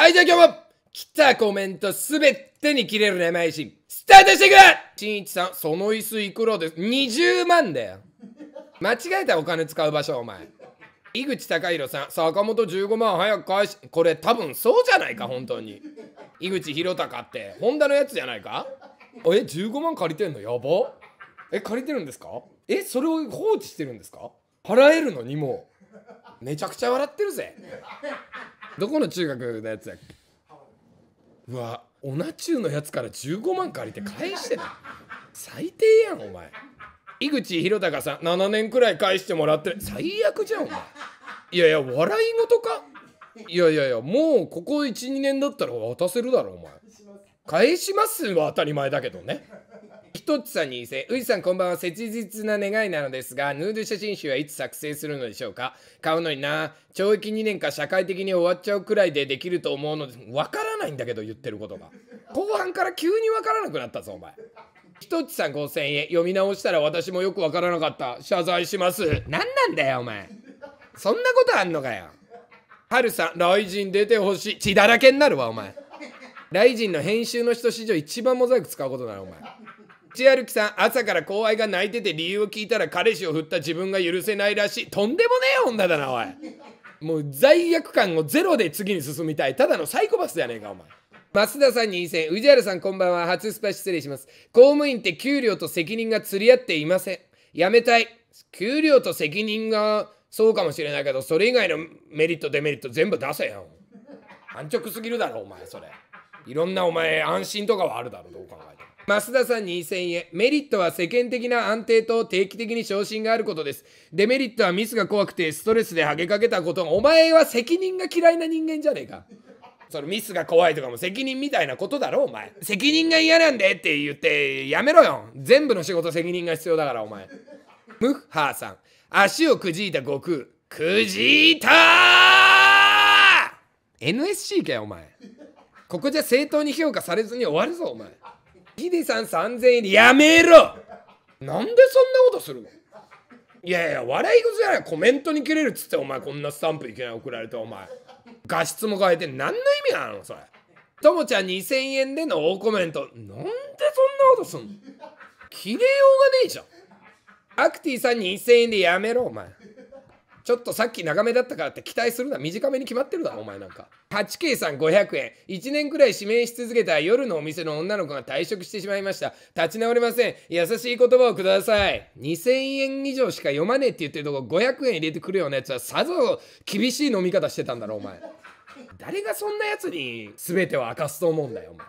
はい、じゃあ今日も来たコメントすべてに切れる生配信、スタートしていくしんいちさん、その椅子いくらです ?20 万だよ。間違えたお金使う場所、お前。井口孝弘さん、坂本15万早く返し、これ多分そうじゃないか、本当に。井口弘隆って、ホンダのやつじゃないかえ、15万借りてんのやばえ、借りてるんですかえ、それを放置してるんですか払えるのにもう。めちゃくちゃ笑ってるぜ。どこの中学のやつやっけうわオナチューのやつから15万借りて返してた最低やんお前井口弘隆さん7年くらい返してもらって最悪じゃんお前いやいや笑い事かいやいやいやもうここ12年だったら渡せるだろお前返しますは当たり前だけどねひとつさんにせ、うじさんこんばんは。切実な願いなのですが、ヌード写真集はいつ作成するのでしょうか買うのにな、懲役2年か社会的に終わっちゃうくらいでできると思うのです。わからないんだけど、言ってることが。後半から急にわからなくなったぞ、お前。ひとつさん5000円。読み直したら私もよくわからなかった。謝罪します。何なんだよ、お前。そんなことあんのかよ。はるさん、雷神出てほしい。血だらけになるわ、お前。雷神の編集の人史上一番モザイク使うことなのお前千春樹さん、朝から後輩が泣いてて理由を聞いたら彼氏を振った自分が許せないらしい。とんでもねえ女だな、おい。もう罪悪感をゼロで次に進みたい。ただのサイコパスじゃねえか、お前。増田さんに以前、宇治原さんこんばんは。初スパ失礼します。公務員って給料と責任が釣り合っていません。やめたい。給料と責任がそうかもしれないけど、それ以外のメリット、デメリット全部出せよ。安直すぎるだろ、お前、それ。いろんなお前、安心とかはあるだろ、どう考えても。増田さん2000円。メリットは世間的な安定と定期的に昇進があることです。デメリットはミスが怖くてストレスではげかけたことお前は責任が嫌いな人間じゃねえか。そのミスが怖いとかも責任みたいなことだろお前責任が嫌なんでって言ってやめろよ全部の仕事責任が必要だからお前ムッハーさん足をくじいた悟空くじいた NSC かよお前ここじゃ正当に評価されずに終わるぞお前ヒデさん3000円でやめろなんでそんなことするのいやいや笑い事じゃないコメントに切れるっつってお前こんなスタンプいけない送られてお前画質も変えて何の意味なのそれともちゃん2000円での大コメントなんでそんなことすんの切れようがねえじゃんアクティさん2000円でやめろお前ちょっとさっき長めだったからって期待するな短めに決まってるだろお前なんか 8K さん500円1年くらい指名し続けた夜のお店の女の子が退職してしまいました立ち直れません優しい言葉をください2000円以上しか読まねえって言ってるとこ500円入れてくるようなやつはさぞ厳しい飲み方してたんだろお前誰がそんなやつに全てを明かすと思うんだよお前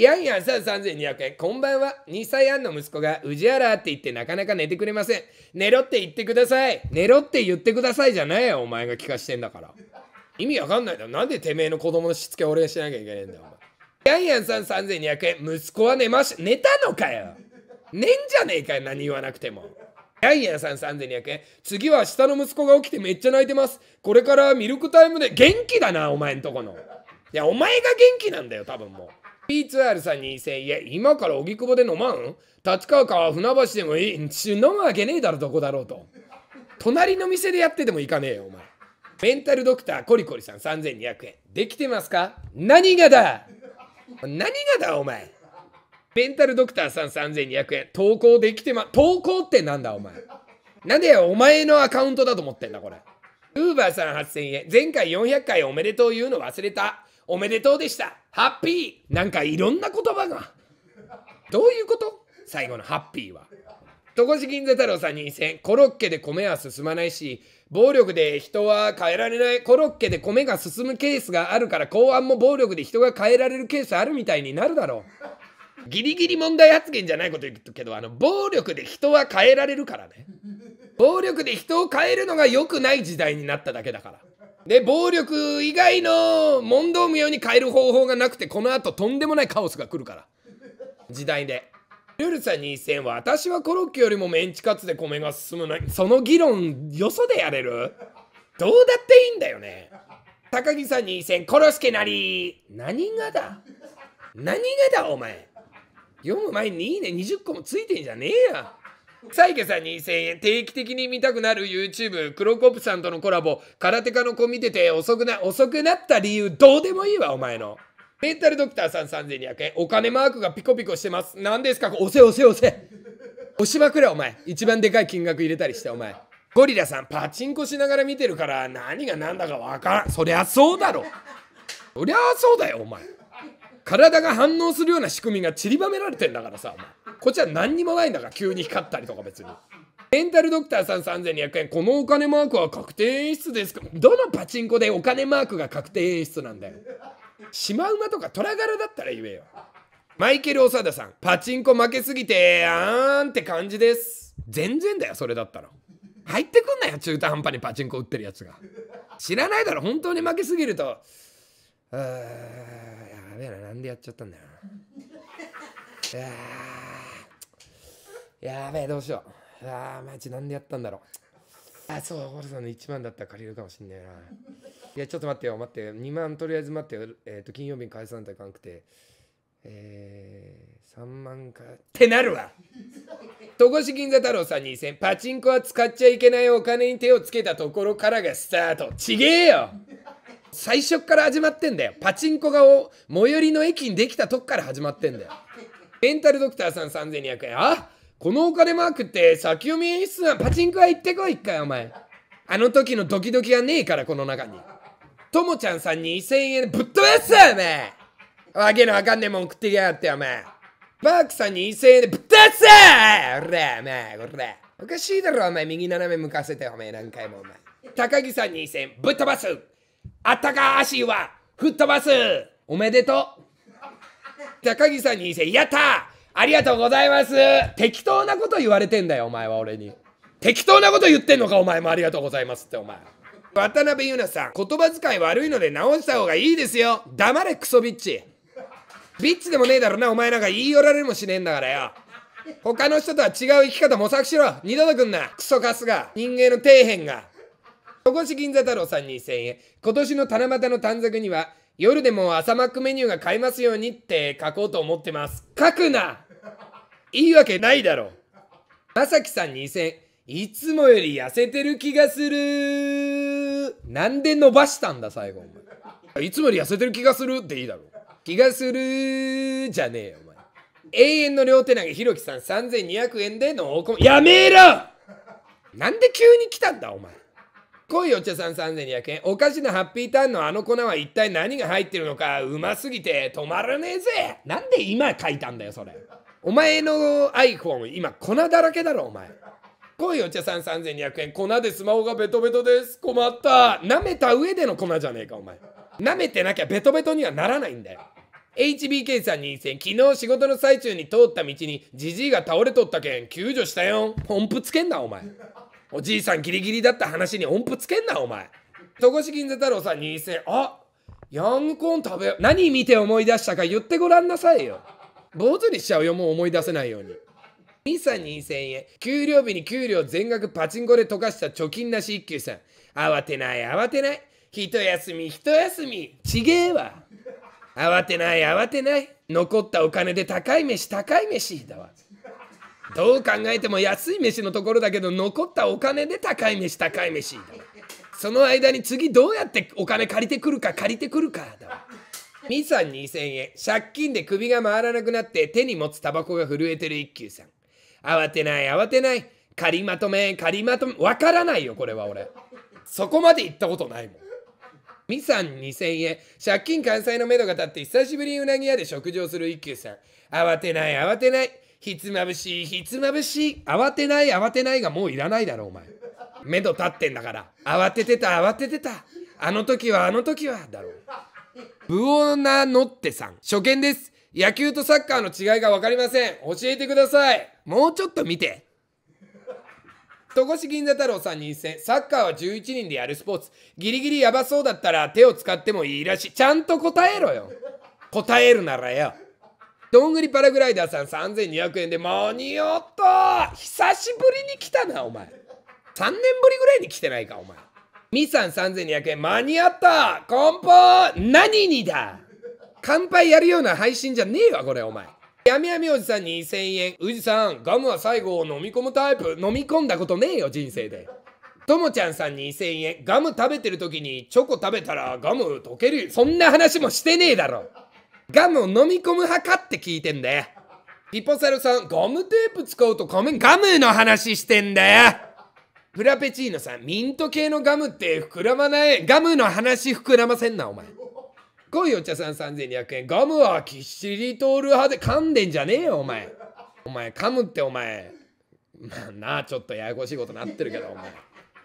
ヤンヤンさん3200円、こんばんは。2歳半の息子が、宇治原って言ってなかなか寝てくれません。寝ろって言ってください。寝ろって言ってくださいじゃないよ、お前が聞かしてんだから。意味わかんないだろ。なんでてめえの子供のしつけ俺がしなきゃいけないんだよ、お前。ヤンヤンさん3200円、息子は寝まし、寝たのかよ。寝んじゃねえかよ、何言わなくても。ヤンヤンさん3200円、次は下の息子が起きてめっちゃ泣いてます。これからミルクタイムで、元気だな、お前んとこの。いや、お前が元気なんだよ、多分もう。P2R さんに2000円。今から荻窪で飲まん立川か船橋でもいい。ち飲むわけねえだろ、どこだろうと。隣の店でやってても行かねえよ、お前。メンタルドクターコリコリさん3200円。できてますか何がだ何がだ、お前。メンタルドクターさん3200円。投稿できてま、投稿ってなんだ、お前。なんでお前のアカウントだと思ってんだ、これ。ウーバーさん8000円。前回400回おめでとう言うの忘れた。おめでとうでした。ハッピー。なんかいろんな言葉が。どういうこと最後のハッピーは。戸越銀座太郎さんに2000コロッケで米は進まないし暴力で人は変えられないコロッケで米が進むケースがあるから公安も暴力で人が変えられるケースあるみたいになるだろうギリギリ問題発言じゃないこと言うけどあの暴力で人は変えられるからね暴力で人を変えるのが良くない時代になっただけだからで、暴力以外の問答無用に変える方法がなくて、この後とんでもないカオスが来るから。時代で。ルルさん2000は私はコロッケよりもメンチカツで米が進むのに、その議論、よそでやれるどうだっていいんだよね。高木さん2000、殺ロけなり。何がだ何がだお前。読む前にいいね20個もついてんじゃねえや。臭池さん2 0 0 0円定期的に見たくなる YouTube クロコプさんとのコラボ空手家の子見てて遅くな遅くなった理由どうでもいいわお前のメンタルドクターさん3200円お金マークがピコピコしてます何ですか押せ押せ押せ押しまくれお前一番でかい金額入れたりしてお前ゴリラさんパチンコしながら見てるから何が何だかわからんそりゃそうだろそりゃそうだよお前体が反応するような仕組みが散りばめられてんだからさお前こっちは何にもないんだから急に光ったりとか別に。レンタルドクターさん3200円このお金マークは確定演出ですかどのパチンコでお金マークが確定演出なんだよシマウマとかトラ柄だったら言えよマイケル・オサダさんパチンコ負けすぎてあーんって感じです全然だよそれだったら入ってくんなよ中途半端にパチンコ売ってるやつが知らないだろ本当に負けすぎるとあーやべえななんでやっちゃったんだよあーやべえ、どうしよう。ああ、マジなんでやったんだろう。あ、そう、ホルさんの1万だったら借りるかもしんないな。いや、ちょっと待ってよ、待って。2万とりあえず待ってよ。えっ、ー、と、金曜日に返さないといかんくて。えー、3万か。ってなるわ戸越銀座太郎さん2000パチンコは使っちゃいけないお金に手をつけたところからがスタート。ちげえよ最初から始まってんだよ。パチンコが最寄りの駅にできたとこから始まってんだよ。メンタルドクターさん3200円。あこのお金マークって先読み演出なパチンコは行ってこいっか回お前あの時のドキドキがねえからこの中にともちゃんさんに2000円ぶっ飛ばすお前わけのわかんねえもん食ってきやがってお前バークさんに2000円でぶっ飛ばすおれお前これおかしいだろお前右斜め向かせてお前何回もお前高木さんに2000円ぶっ飛ばすあったか足は吹っ飛ばすおめでとう高木さんに2000円やったありがとうございます適当なこと言われてんだよお前は俺に適当なこと言ってんのかお前もありがとうございますってお前渡辺優奈さん言葉遣い悪いので直した方がいいですよ黙れクソビッチビッチでもねえだろなお前なんか言い寄られもしねえんだからよ他の人とは違う生き方模索しろ二度と来んなクソカスが人間の底辺が戸越銀座太郎さん2000円今年の七夕の短冊には夜でも朝マックメニューが買えますようにって書こうと思ってます書くないいわけないだろまさきさん2000いつもより痩せてる気がするなんで伸ばしたんだ最後お前いつもより痩せてる気がするっていいだろ気がするじゃねえよお前永遠の両手投げひろきさん3200円でのおこやめろなんで急に来たんだお前濃いお茶さん3200円お菓子のハッピーターンのあの粉は一体何が入ってるのかうますぎて止まらねえぜなんで今書いたんだよそれお前の iPhone 今粉だらけだろお前濃いお茶さん3200円粉でスマホがベトベトです困った舐めた上での粉じゃねえかお前舐めてなきゃベトベトにはならないんだよ HBK さんに昨日仕事の最中に通った道にじじいが倒れとったけん救助したよ音符つけんなお前おじいさんギリギリだった話に音符つけんなお前戸越銀座太郎さん2000あヤングコーン食べよ何見て思い出したか言ってごらんなさいよ坊主にしちゃうよ、もう思い出せないように。2歳2000円。給料日に給料全額パチンコで溶かした貯金なし一休さん。慌てない、慌てない。一休み、一休み。ちげえわ。慌てない、慌てない。残ったお金で高い飯、高い飯だわ。どう考えても安い飯のところだけど残ったお金で高い飯高い飯だその間に次どうやってお金借りてくるか借りてくるかだミさん2000円。借金で首が回らなくなって手に持つタバコが震えてる一休さん。慌てない慌てない。仮まとめ、仮まとめ。わからないよ、これは俺。そこまで行ったことないもん。ミさん2000円。借金完済のめどが立って久しぶりにうなぎ屋で食事をする一休さん。慌てない慌てない。ひつまぶしい、ひつまぶしい。慌てない慌てないがもういらないだろ、お前。めど立ってんだから。慌ててた慌ててた。あの時はあの時は。だろう。ブオナノッテさん、初見です。野球とサッカーの違いが分かりません。教えてください。もうちょっと見て。戸越銀座太郎さんに選サッカーは11人でやるスポーツ。ギリギリやばそうだったら手を使ってもいいらしい。ちゃんと答えろよ。答えるならよ。どんぐりパラグライダーさん3200円で間に合った久しぶりに来たなお前3年ぶりぐらいに来てないかお前ミさん3200円間に合った梱包何にだ乾杯やるような配信じゃねえわこれお前やみやみおじさん2000円うじさんガムは最後を飲み込むタイプ飲み込んだことねえよ人生でともちゃんさん2000円ガム食べてる時にチョコ食べたらガム溶けるそんな話もしてねえだろガムを飲み込む派かって聞いてんだよピポサルさんガムテープ使うと仮面ガムの話してんだよフラペチーノさん、ミント系のガムって膨らまない。ガムの話膨らませんな、お前。濃いお茶さん3200円。ガムはきっしり通る派で噛んでんじゃねえよ、お前。お前、噛むってお前。まあなあ、ちょっとややこしいことなってるけど、お前。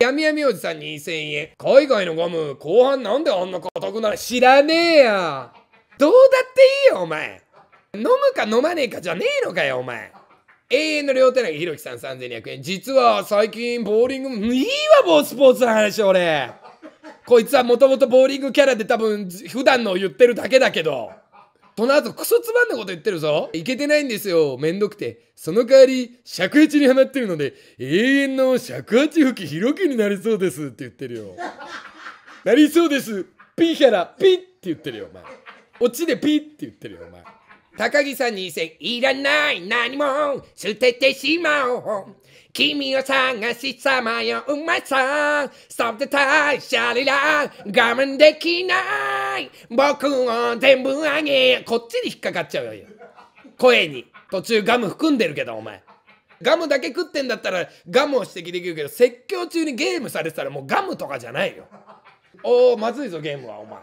やみやみおじさん2000円。海外のガム、後半なんであんな硬くなる知らねえや。どうだっていいよ、お前。飲むか飲まねえかじゃねえのかよ、お前。永遠の両手投げ、ひろきさん3200円。実は最近ボーリング、いいわ、もうスポーツの話、俺。こいつはもともとボーリングキャラで多分、普段の言ってるだけだけど。その後、クソつまんなこと言ってるぞ。いけてないんですよ。めんどくて。その代わり、尺八にはまってるので、永遠の尺八吹きひろきになりそうですって言ってるよ。なりそうです。ピーキャラ、ピッって言ってるよ、お前。オチでピッって言ってるよ、お前。高木さんにせいらない何も捨ててしまおう君を探しさまようまさストップタイシャリラ我慢できない僕を全部あげこっちに引っかかっちゃうよ声に途中ガム含んでるけどお前ガムだけ食ってんだったらガムを指摘できるけど説教中にゲームされてたらもうガムとかじゃないよおおまずいぞゲームはお前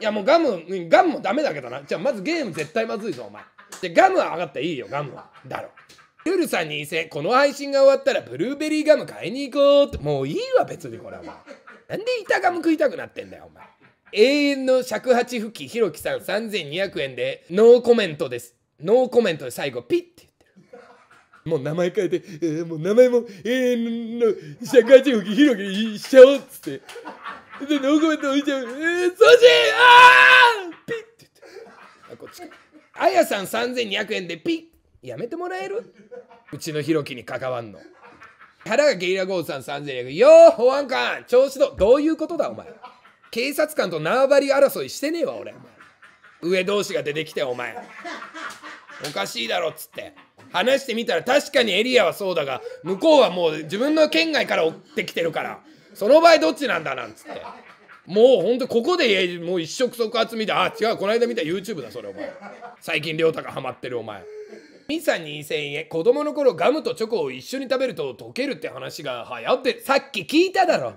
いやもうガムガムもダメだけどなじゃあまずゲーム絶対まずいぞお前でガムは上がったいいよガムはだろルルさんにいせ、この配信が終わったらブルーベリーガム買いに行こうってもういいわ別にこれはお前なんで板ガム食いたくなってんだよお前永遠の尺八吹きひろきさん3200円でノーコメントですノーコメントで最後ピッてもう名前変えて、えー、もう名前も永遠の尺八吹きひろきにしちゃおうっつってで、ノーコメント見ちゃう。えー、ソジあーピッって言って。あ、こっちか。あやさん3200円でピッやめてもらえるうちのひろに関わんの。腹がゲイラ豪雨さん3200円。よー保安官調子ど、どういうことだお前。警察官と縄張り争いしてねえわ、俺。上同士が出てきて、お前。おかしいだろっつって。話してみたら確かにエリアはそうだが、向こうはもう自分の県外から追ってきてるから。その場合どっちなんだなんつってもうほんとここでもう一触即発見てあ違うこの間見た YouTube だそれお前最近亮太がハマってるお前ミサ2000円子供の頃ガムとチョコを一緒に食べると溶けるって話が流行ってさっき聞いただろ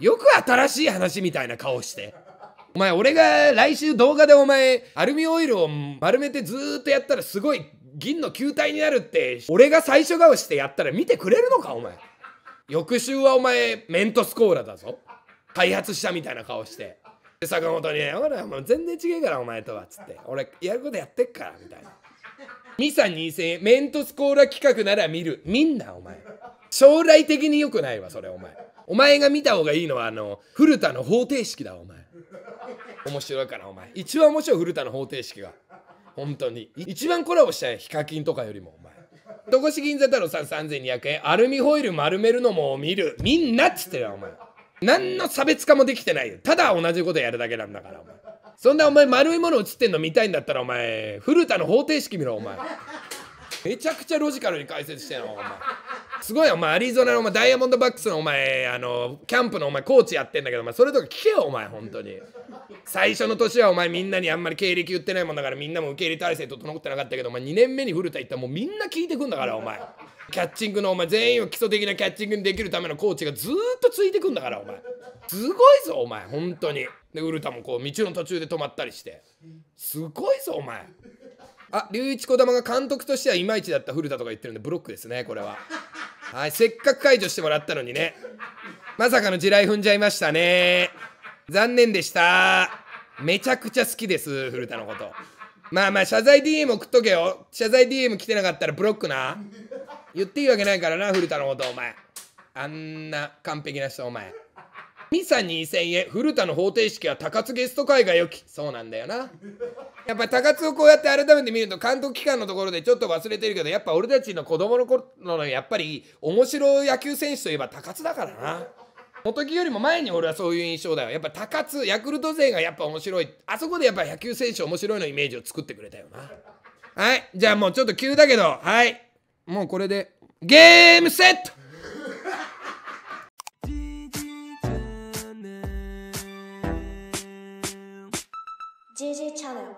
よく新しい話みたいな顔してお前俺が来週動画でお前アルミオイルを丸めてずっとやったらすごい銀の球体になるって俺が最初顔してやったら見てくれるのかお前翌週はお前メントスコーラだぞ開発したみたいな顔して坂本に「ほらもう全然違えからお前とは」っつって「俺やることやってっから」みたいな「ミサ2000円メントスコーラ企画なら見る見んなお前将来的に良くないわそれお前お前が見た方がいいのはあの古田の方程式だお前面白いからお前一番面白い古田の方程式が本当に一番コラボしたいヒカキンとかよりも戸越銀座太郎さん3200円アルミホイル丸めるのも見るみんなっつってるよお前何の差別化もできてないよただ同じことやるだけなんだからお前そんなお前丸いもの映ってんの見たいんだったらお前古田の方程式見ろお前めちゃくちゃロジカルに解説してんのお前すごいお前アリゾナのお前ダイヤモンドバックスのお前あのキャンプのお前コーチやってんだけどお前それとか聞けよお前本当に最初の年はお前みんなにあんまり経歴言ってないもんだからみんなも受け入れ体制整ってなかったけどお前2年目に古田行ったらもうみんな聞いてくんだからお前キャッチングのお前全員を基礎的なキャッチングにできるためのコーチがずっとついてくんだからお前すごいぞお前本当にで古田もこう道の途中で止まったりしてすごいぞお前あ、龍一児玉が監督としてはいまいちだった古田とか言ってるんで、ブロックですね、これは。はい、せっかく解除してもらったのにね。まさかの地雷踏んじゃいましたね。残念でした。めちゃくちゃ好きです、古田のこと。まあまあ、謝罪 DM 送っとけよ。謝罪 DM 来てなかったらブロックな。言っていいわけないからな、古田のこと、お前。あんな完璧な人、お前。ミサ2000円、古田の方程式は高津ゲスト会が良き。そうなんだよな。やっぱ高津をこうやって改めて見ると監督機関のところでちょっと忘れてるけどやっぱ俺たちの子供の頃のやっぱり面白い野球選手といえば高津だからな元木よりも前に俺はそういう印象だよやっぱ高津ヤクルト勢がやっぱ面白いあそこでやっぱ野球選手面白いのイメージを作ってくれたよなはいじゃあもうちょっと急だけどはいもうこれでゲームセット GG チャンネル